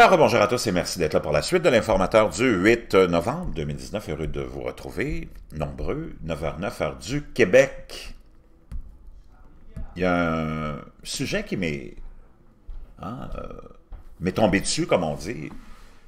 Alors, bonjour à tous et merci d'être là pour la suite de l'informateur du 8 novembre 2019. Heureux de vous retrouver, nombreux, 9h09, heure du Québec. Il y a un sujet qui hein, euh, m'est tombé dessus, comme on dit,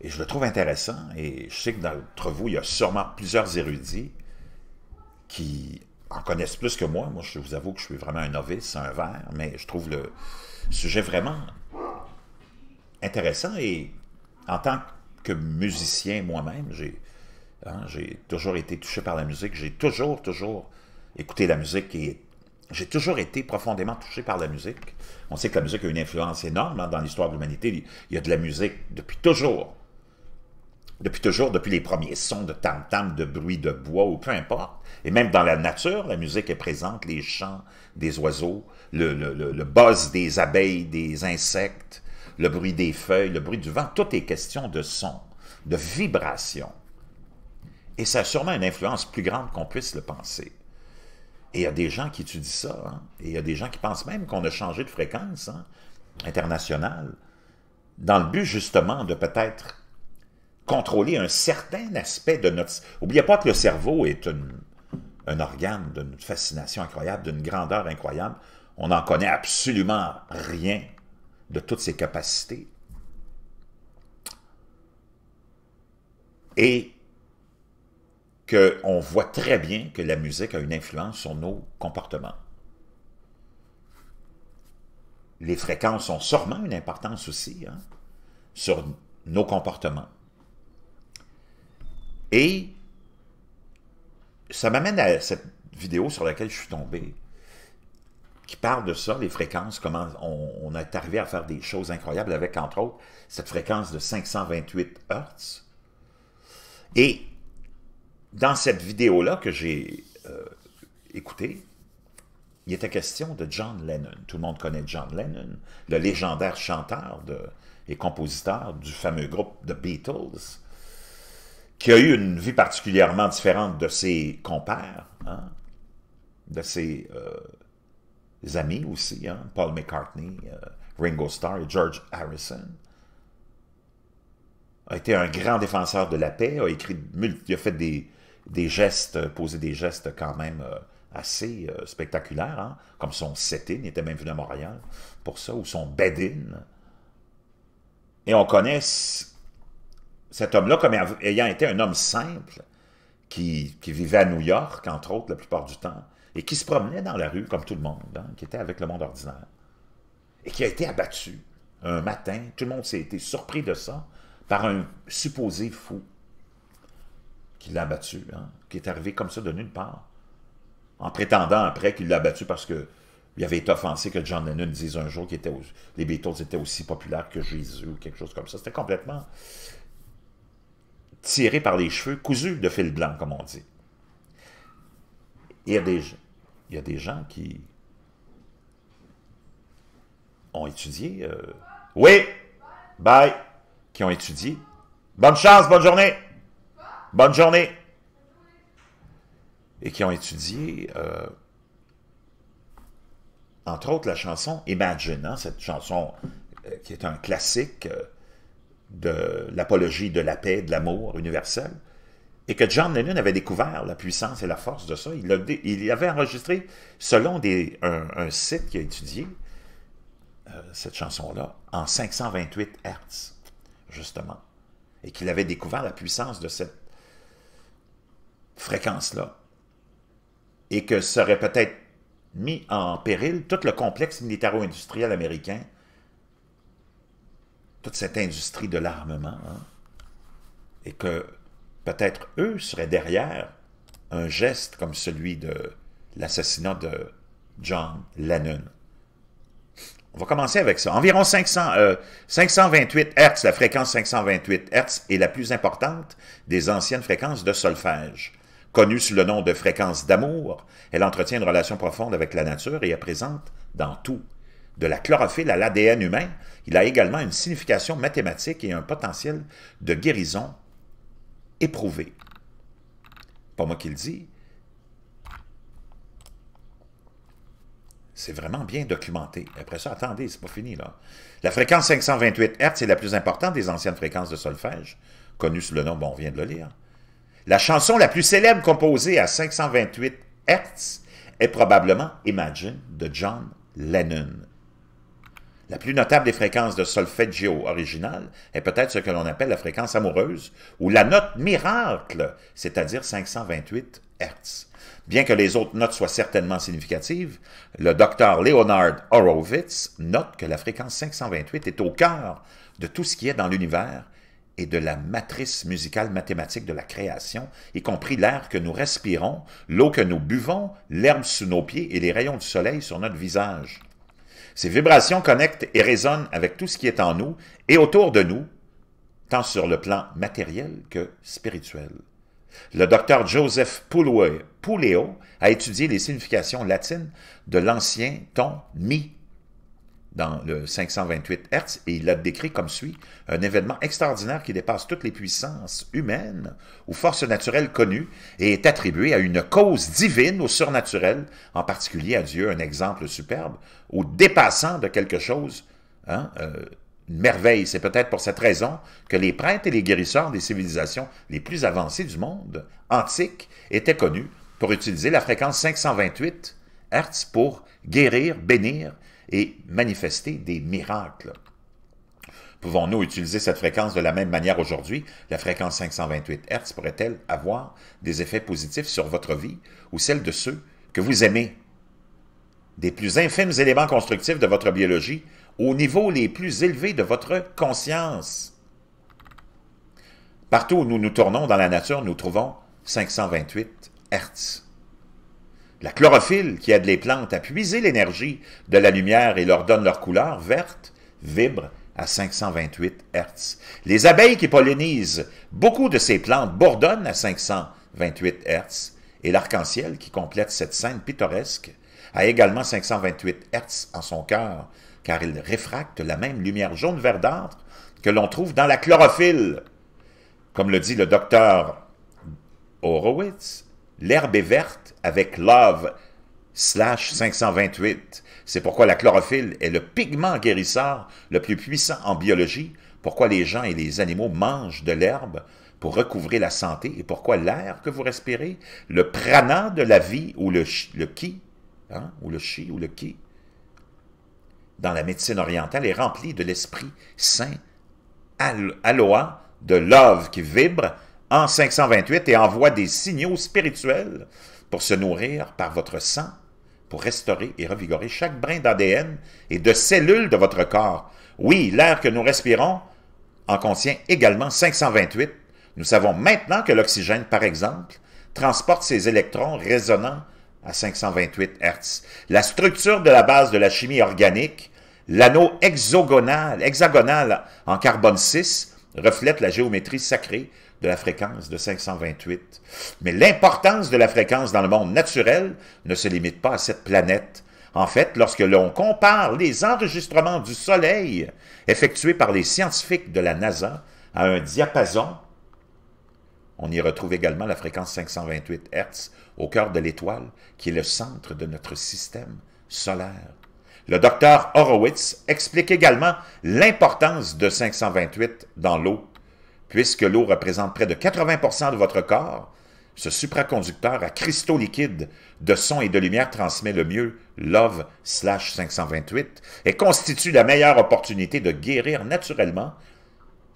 et je le trouve intéressant. Et je sais que d'entre vous, il y a sûrement plusieurs érudits qui en connaissent plus que moi. Moi, je vous avoue que je suis vraiment un novice, un vert, mais je trouve le sujet vraiment intéressant et en tant que musicien moi-même, hein, j'ai toujours été touché par la musique, j'ai toujours, toujours écouté la musique et j'ai toujours été profondément touché par la musique. On sait que la musique a une influence énorme hein, dans l'histoire de l'humanité. Il y a de la musique depuis toujours. Depuis toujours, depuis les premiers sons de tam-tam, de bruit de bois ou peu importe. Et même dans la nature, la musique est présente, les chants des oiseaux, le, le buzz des abeilles, des insectes, le bruit des feuilles, le bruit du vent, tout est question de son, de vibration. Et ça a sûrement une influence plus grande qu'on puisse le penser. Et il y a des gens qui étudient ça, hein. et il y a des gens qui pensent même qu'on a changé de fréquence hein, internationale, dans le but justement de peut-être contrôler un certain aspect de notre... N'oubliez pas que le cerveau est un organe d'une fascination incroyable, d'une grandeur incroyable. On n'en connaît absolument rien de toutes ses capacités. Et qu'on voit très bien que la musique a une influence sur nos comportements. Les fréquences ont sûrement une importance aussi hein, sur nos comportements. Et ça m'amène à cette vidéo sur laquelle je suis tombé, qui parle de ça, les fréquences, comment on, est arrivé à faire des choses incroyables avec, entre autres, cette fréquence de 528 Hertz. Et dans cette vidéo-là que j'ai euh, écoutée, il était question de John Lennon. Tout le monde connaît John Lennon, le légendaire chanteur de, et compositeur du fameux groupe The Beatles, qui a eu une vie particulièrement différente de ses compères, hein, de ses... Euh, amis aussi, hein. Paul McCartney, euh, Ringo Starr et George Harrison. A été un grand défenseur de la paix, a écrit, il a fait des, gestes, posé des gestes quand même euh, assez euh, spectaculaires, hein. comme son setting, il était même venu à Montréal pour ça, ou son bed-in. Et on connaît cet homme-là comme ayant été un homme simple, qui, vivait à New York, entre autres, la plupart du temps, et qui se promenait dans la rue, comme tout le monde, hein, qui était avec le monde ordinaire, et qui a été abattu un matin. Tout le monde s'est été surpris de ça par un supposé fou qui l'a abattu, hein, qui est arrivé comme ça de nulle part, en prétendant après qu'il l'a abattu parce que il avait été offensé que John Lennon dise un jour que les Beatles étaient aussi populaires que Jésus ou quelque chose comme ça. C'était complètement tiré par les cheveux, cousu de fil blanc, comme on dit. Il y a des, il y a des gens qui ont étudié. Euh, oui! Bye! Qui ont étudié. Bonne chance, bonne journée! Bonne journée! Et qui ont étudié, euh, entre autres, la chanson Imagine, hein, cette chanson euh, qui est un classique de l'apologie de la paix, de l'amour universel et que John Lennon avait découvert la puissance et la force de ça. Il, avait enregistré, selon un, site qui a étudié, euh, cette chanson-là, en 528 Hertz, justement. Et qu'il avait découvert la puissance de cette fréquence-là. Et que ça aurait peut-être mis en péril tout le complexe militaro-industriel américain, toute cette industrie de l'armement, hein. et que peut-être eux seraient derrière un geste comme celui de l'assassinat de John Lennon. On va commencer avec ça. Environ 528 euh, Hertz, la fréquence 528 Hertz, est la plus importante des anciennes fréquences de solfège. Connue sous le nom de fréquence d'amour, elle entretient une relation profonde avec la nature et est présente dans tout. De la chlorophylle à l'ADN humain, il a également une signification mathématique et un potentiel de guérison éprouvé. Pas moi qui le dis. C'est vraiment bien documenté. Après ça, attendez, c'est pas fini, là. La fréquence 528 Hz est la plus importante des anciennes fréquences de solfège, connue sous le nom, on vient de le lire. La chanson la plus célèbre composée à 528 Hz est probablement Imagine de John Lennon. La plus notable des fréquences de solfeggio originale est peut-être ce que l'on appelle la fréquence amoureuse, ou la note miracle, c'est-à-dire 528 Hertz. Bien que les autres notes soient certainement significatives, le docteur Leonard Horowitz note que la fréquence 528 est au cœur de tout ce qui est dans l'univers et de la matrice musicale mathématique de la création, y compris l'air que nous respirons, l'eau que nous buvons, l'herbe sous nos pieds et les rayons du soleil sur notre visage. Ces vibrations connectent et résonnent avec tout ce qui est en nous et autour de nous, tant sur le plan matériel que spirituel. Le docteur Joseph Pouléo a étudié les significations latines de l'ancien ton mi dans le 528 Hertz et il a décrit comme suit, un événement extraordinaire qui dépasse toutes les puissances humaines ou forces naturelles connues et est attribué à une cause divine ou surnaturelle, en particulier à Dieu, un exemple superbe, au dépassant de quelque chose, hein, euh, une merveille. C'est peut-être pour cette raison que les prêtres et les guérisseurs des civilisations les plus avancées du monde antique étaient connus pour utiliser la fréquence 528 Hertz pour guérir, bénir et manifester des miracles. Pouvons-nous utiliser cette fréquence de la même manière aujourd'hui? La fréquence 528 Hz pourrait-elle avoir des effets positifs sur votre vie ou celle de ceux que vous aimez? Des plus infimes éléments constructifs de votre biologie au niveau les plus élevés de votre conscience. Partout où nous nous tournons dans la nature, nous trouvons 528 Hz. La chlorophylle, qui aide les plantes à puiser l'énergie de la lumière et leur donne leur couleur verte, vibre à 528 Hz. Les abeilles qui pollinisent beaucoup de ces plantes bourdonnent à 528 Hz. Et l'arc-en-ciel, qui complète cette scène pittoresque, a également 528 Hz en son cœur, car il réfracte la même lumière jaune verdâtre que l'on trouve dans la chlorophylle. Comme le dit le docteur Horowitz, L'herbe est verte avec love slash 528. C'est pourquoi la chlorophylle est le pigment guérisseur le plus puissant en biologie, pourquoi les gens et les animaux mangent de l'herbe pour recouvrer la santé et pourquoi l'air que vous respirez, le prana de la vie ou le, le ki, hein, ou le chi ou le ki, dans la médecine orientale est rempli de l'esprit saint al de love qui vibre 528 et envoie des signaux spirituels pour se nourrir par votre sang, pour restaurer et revigorer chaque brin d'ADN et de cellules de votre corps. Oui, l'air que nous respirons en contient également 528. Nous savons maintenant que l'oxygène, par exemple, transporte ses électrons résonnants à 528 Hertz. La structure de la base de la chimie organique, l'anneau hexagonal, hexagonal en carbone 6, reflète la géométrie sacrée de la fréquence de 528. Mais l'importance de la fréquence dans le monde naturel ne se limite pas à cette planète. En fait, lorsque l'on compare les enregistrements du Soleil effectués par les scientifiques de la NASA à un diapason, on y retrouve également la fréquence 528 Hz au cœur de l'étoile, qui est le centre de notre système solaire. Le docteur Horowitz explique également l'importance de 528 dans l'eau Puisque l'eau représente près de 80 de votre corps, ce supraconducteur à cristaux liquides de son et de lumière transmet le mieux Love 528 et constitue la meilleure opportunité de guérir naturellement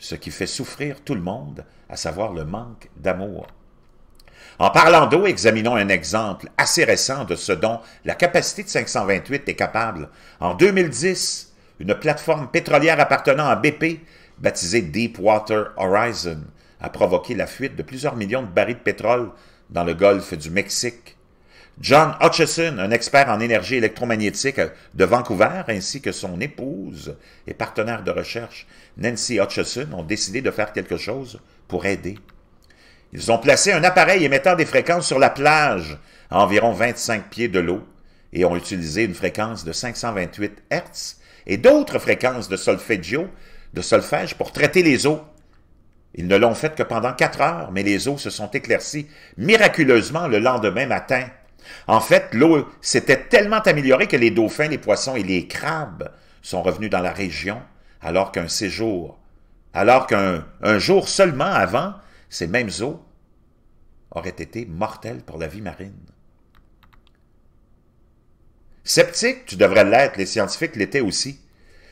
ce qui fait souffrir tout le monde, à savoir le manque d'amour. En parlant d'eau, examinons un exemple assez récent de ce dont la capacité de 528 est capable. En 2010, une plateforme pétrolière appartenant à BP baptisé Deepwater Horizon, a provoqué la fuite de plusieurs millions de barils de pétrole dans le golfe du Mexique. John Hutchison, un expert en énergie électromagnétique de Vancouver, ainsi que son épouse et partenaire de recherche, Nancy Hutchison, ont décidé de faire quelque chose pour aider. Ils ont placé un appareil émettant des fréquences sur la plage, à environ 25 pieds de l'eau, et ont utilisé une fréquence de 528 Hz et d'autres fréquences de solfeggio de solfège pour traiter les eaux. Ils ne l'ont fait que pendant quatre heures, mais les eaux se sont éclaircies miraculeusement le lendemain matin. En fait, l'eau s'était tellement améliorée que les dauphins, les poissons et les crabes sont revenus dans la région, alors qu'un séjour, alors qu'un jour seulement avant, ces mêmes eaux auraient été mortelles pour la vie marine. Sceptique, tu devrais l'être, les scientifiques l'étaient aussi.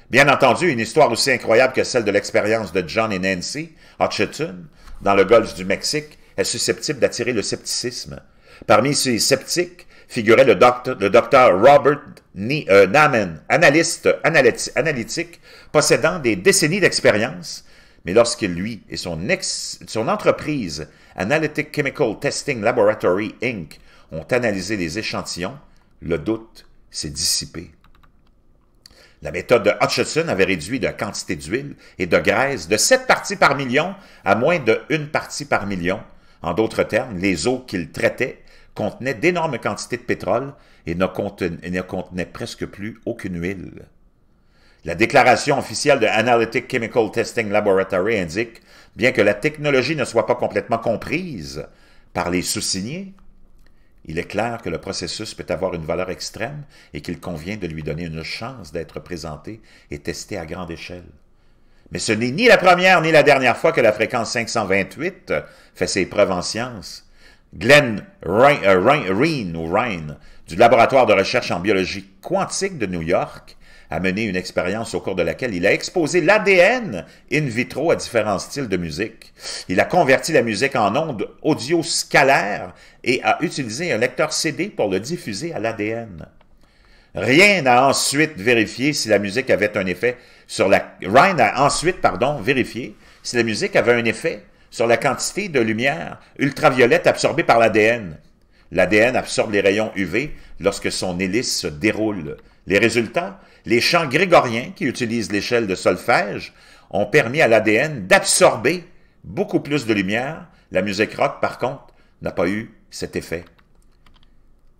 Bien entendu, une histoire aussi incroyable que celle de l'expérience de John et Nancy Hutchinson dans le golfe du Mexique est susceptible d'attirer le scepticisme. Parmi ces sceptiques figurait le docteur, Robert Ni, euh, analyste analytique possédant des décennies d'expérience, mais lorsque lui et son entreprise Analytic Chemical Testing Laboratory Inc. ont analysé les échantillons, le doute s'est dissipé. La méthode de Hutchinson avait réduit la quantité d'huile et de graisse de 7 parties par million à moins de 1 partie par million. En d'autres termes, les eaux qu'il traitait contenaient d'énormes quantités de pétrole et ne, contenaient, ne presque plus aucune huile. La déclaration officielle de Analytic Chemical Testing Laboratory indique, bien que la technologie ne soit pas complètement comprise par les sous-signés, il est clair que le processus peut avoir une valeur extrême et qu'il convient de lui donner une chance d'être présenté et testé à grande échelle. Mais ce n'est ni la première ni la dernière fois que la fréquence 528 fait ses preuves en sciences. Glenn euh, du laboratoire de recherche en biologie quantique de New York a mené une expérience au cours de laquelle il a exposé l'ADN in vitro à différents styles de musique. Il a converti la musique en ondes audio scalaires et a utilisé un lecteur CD pour le diffuser à l'ADN. Rien n'a ensuite vérifié si la musique avait un effet sur la... Ryan a ensuite, pardon, vérifié si la musique avait un effet sur la quantité de lumière ultraviolette absorbée par l'ADN. L'ADN absorbe les rayons UV lorsque son hélice se déroule. Les résultats les chants grégoriens, qui utilisent l'échelle de solfège, ont permis à l'ADN d'absorber beaucoup plus de lumière. La musique rock, par contre, n'a pas eu cet effet.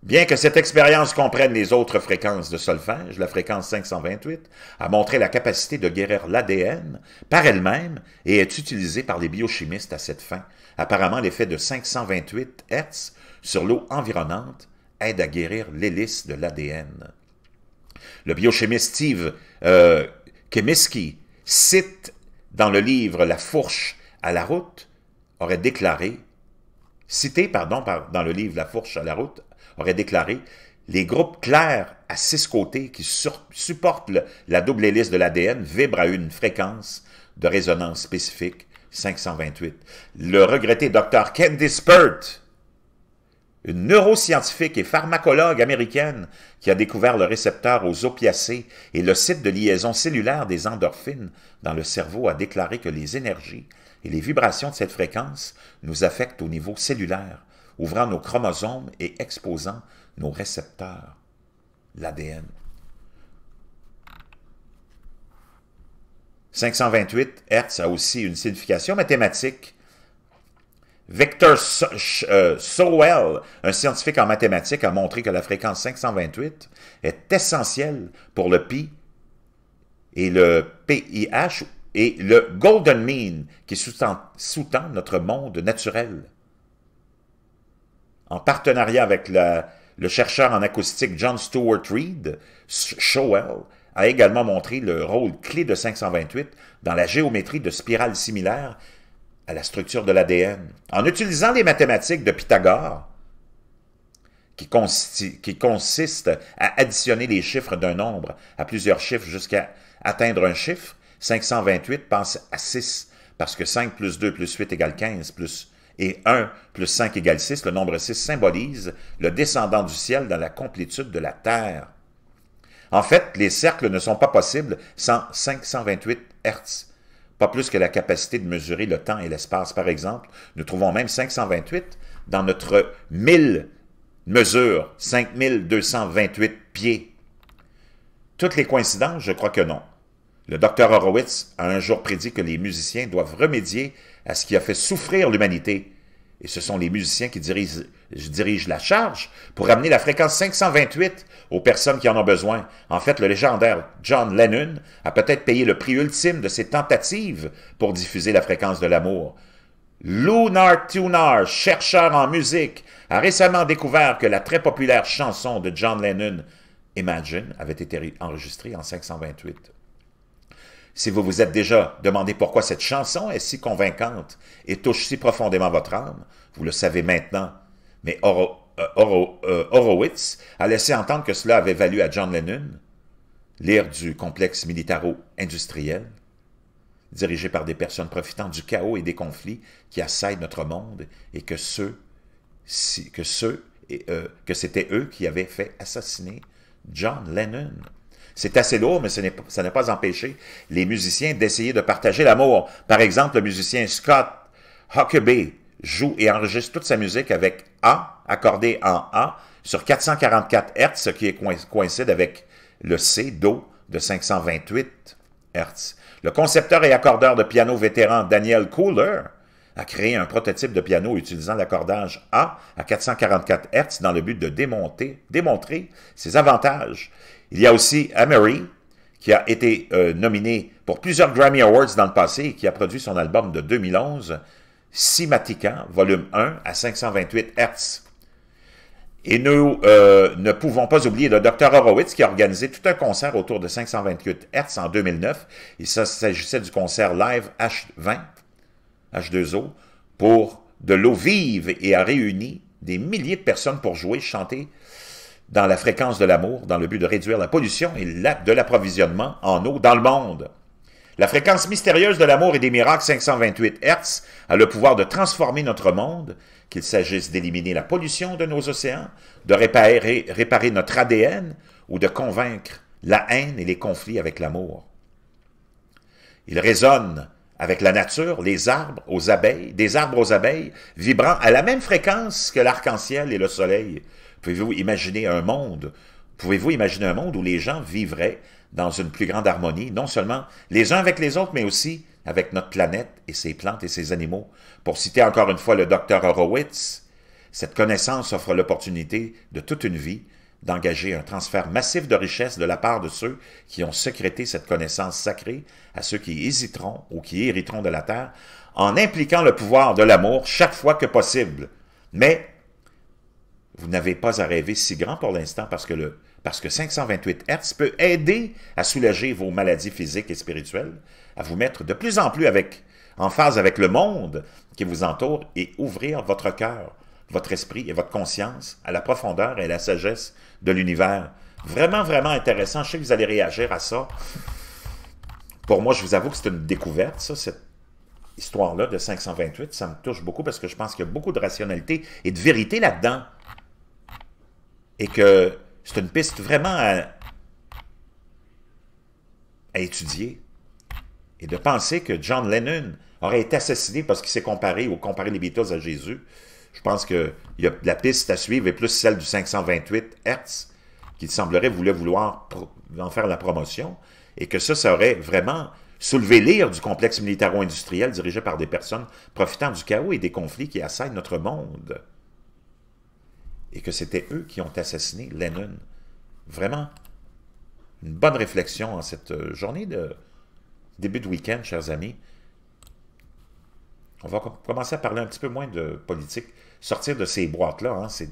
Bien que cette expérience comprenne les autres fréquences de solfège, la fréquence 528 a montré la capacité de guérir l'ADN par elle-même et est utilisée par les biochimistes à cette fin. Apparemment, l'effet de 528 Hz sur l'eau environnante aide à guérir l'hélice de l'ADN. Le biochimiste Steve euh, cite dans le livre La fourche à la route, aurait déclaré, cité pardon, dans le livre La fourche à la route, aurait déclaré les groupes clairs à six côtés qui supportent la double hélice de l'ADN vibrent à une fréquence de résonance spécifique 528. Le regretté docteur Candy Spurt une neuroscientifique et pharmacologue américaine qui a découvert le récepteur aux opiacés et le site de liaison cellulaire des endorphines dans le cerveau a déclaré que les énergies et les vibrations de cette fréquence nous affectent au niveau cellulaire, ouvrant nos chromosomes et exposant nos récepteurs, l'ADN. 528 Hertz a aussi une signification mathématique Victor euh, Sowell, un scientifique en mathématiques, a montré que la fréquence 528 est essentielle pour le pi et le PIH et le golden mean qui sous-tend notre monde naturel. En partenariat avec le chercheur en acoustique John Stuart Reed, Showell a également montré le rôle clé de 528 dans la géométrie de spirales similaires à la structure de l'ADN. En utilisant les mathématiques de Pythagore, qui, consistent qui consiste à additionner les chiffres d'un nombre à plusieurs chiffres jusqu'à atteindre un chiffre, 528 pense à 6, parce que 5 plus 2 plus 8 égale 15, et 1 plus 5 égale 6, le nombre 6 symbolise le descendant du ciel dans la complétude de la terre. En fait, les cercles ne sont pas possibles sans 528 Hertz, pas plus que la capacité de mesurer le temps et l'espace, par exemple. Nous trouvons même 528 dans notre 1000 mesures, 5228 pieds. Toutes les coïncidences, je crois que non. Le docteur Horowitz a un jour prédit que les musiciens doivent remédier à ce qui a fait souffrir l'humanité. Et ce sont les musiciens qui dirigent je dirige la charge pour amener la fréquence 528 aux personnes qui en ont besoin. En fait, le légendaire John Lennon a peut-être payé le prix ultime de ses tentatives pour diffuser la fréquence de l'amour. Lunar Tuner, chercheur en musique, a récemment découvert que la très populaire chanson de John Lennon, Imagine, avait été enregistrée en 528. Si vous vous êtes déjà demandé pourquoi cette chanson est si convaincante et touche si profondément votre âme, vous le savez maintenant, mais euh, euh, Horowitz a laissé entendre que cela avait valu à John Lennon l'ère du complexe militaro-industriel, dirigé par des personnes profitant du chaos et des conflits qui assaillent notre monde et que ceux, que ceux, et, euh, que c'était eux qui avaient fait assassiner John Lennon. C'est assez lourd, mais ça n'a pas empêché les musiciens d'essayer de partager l'amour. Par exemple, le musicien Scott Huckabee joue et enregistre toute sa musique avec A, accordé en A, sur 444 Hz, ce qui coïncide avec le C, Do, de 528 Hz. Le concepteur et accordeur de piano vétéran Daniel Cooler a créé un prototype de piano utilisant l'accordage A à 444 Hz dans le but de démontrer ses avantages. Il y a aussi Amery, qui a été euh, nominé pour plusieurs Grammy Awards dans le passé et qui a produit son album de 2011, « Simatica », volume 1, à 528 Hz. Et nous euh, ne pouvons pas oublier le Dr Horowitz qui a organisé tout un concert autour de 528 Hz en 2009. Il s'agissait du concert live H20, H2O, pour de l'eau vive et a réuni des milliers de personnes pour jouer, chanter dans la fréquence de l'amour, dans le but de réduire la pollution et de l'approvisionnement en eau dans le monde. La fréquence mystérieuse de l'amour et des miracles 528 Hz a le pouvoir de transformer notre monde, qu'il s'agisse d'éliminer la pollution de nos océans, de réparer, notre ADN ou de convaincre la haine et les conflits avec l'amour. Il résonne avec la nature, les arbres aux abeilles, des arbres aux abeilles, vibrant à la même fréquence que l'arc-en-ciel et le soleil. Pouvez-vous imaginer un monde Pouvez-vous imaginer un monde où les gens vivraient dans une plus grande harmonie, non seulement les uns avec les autres, mais aussi avec notre planète et ses plantes et ses animaux. Pour citer encore une fois le docteur Horowitz, cette connaissance offre l'opportunité de toute une vie d'engager un transfert massif de richesses de la part de ceux qui ont sécrété cette connaissance sacrée à ceux qui hésiteront ou qui hériteront de la terre, en impliquant le pouvoir de l'amour chaque fois que possible. Mais vous n'avez pas à rêver si grand pour l'instant parce que le, parce que 528 Hz peut aider à soulager vos maladies physiques et spirituelles, à vous mettre de plus en plus avec, en phase avec le monde qui vous entoure et ouvrir votre cœur, votre esprit et votre conscience à la profondeur et à la sagesse de l'univers. Vraiment, vraiment intéressant. Je sais que vous allez réagir à ça. Pour moi, je vous avoue que c'est une découverte, ça, cette histoire-là de 528. Ça me touche beaucoup parce que je pense qu'il y a beaucoup de rationalité et de vérité là-dedans. Et que c'est une piste vraiment à, étudier. Et de penser que John Lennon aurait été assassiné parce qu'il s'est comparé ou comparé les Beatles à Jésus, je pense que la piste à suivre est plus celle du 528 Hertz, qu'il semblerait vouloir en faire la promotion, et que ça, ça aurait vraiment soulevé l'ire du complexe militaro-industriel dirigé par des personnes profitant du chaos et des conflits qui assaillent notre monde et que c'était eux qui ont assassiné Lennon. Vraiment, une bonne réflexion en cette euh, journée de début de week-end, chers amis. On va commencer à parler un petit peu moins de politique, sortir de ces boîtes-là. Hein. C'est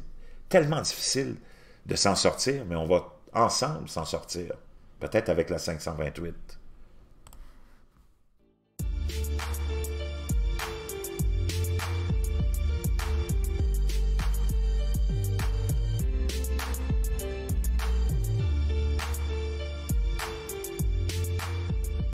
tellement difficile de s'en sortir, mais on va ensemble s'en sortir, peut-être avec la 528.